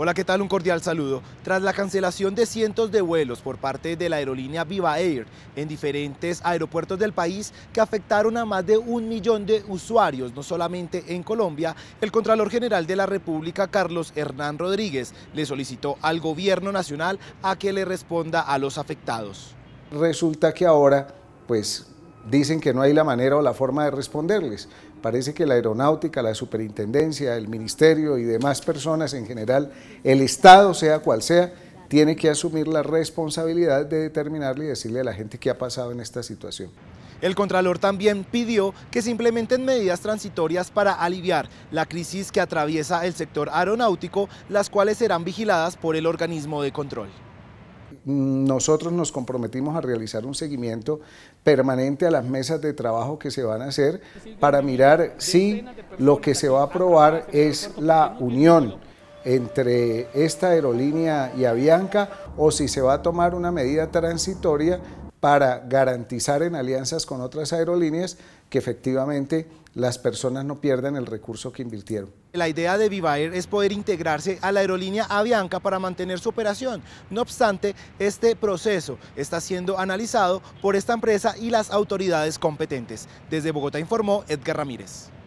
Hola, ¿qué tal? Un cordial saludo. Tras la cancelación de cientos de vuelos por parte de la aerolínea Viva Air en diferentes aeropuertos del país que afectaron a más de un millón de usuarios, no solamente en Colombia, el Contralor General de la República, Carlos Hernán Rodríguez, le solicitó al gobierno nacional a que le responda a los afectados. Resulta que ahora, pues dicen que no hay la manera o la forma de responderles. Parece que la aeronáutica, la superintendencia, el ministerio y demás personas en general, el Estado, sea cual sea, tiene que asumir la responsabilidad de determinarle y decirle a la gente qué ha pasado en esta situación. El Contralor también pidió que se implementen medidas transitorias para aliviar la crisis que atraviesa el sector aeronáutico, las cuales serán vigiladas por el organismo de control. Nosotros nos comprometimos a realizar un seguimiento permanente a las mesas de trabajo que se van a hacer para mirar si lo que se va a aprobar es la unión entre esta aerolínea y Avianca o si se va a tomar una medida transitoria para garantizar en alianzas con otras aerolíneas que efectivamente las personas no pierdan el recurso que invirtieron. La idea de Vivair es poder integrarse a la aerolínea Avianca para mantener su operación. No obstante, este proceso está siendo analizado por esta empresa y las autoridades competentes. Desde Bogotá informó Edgar Ramírez.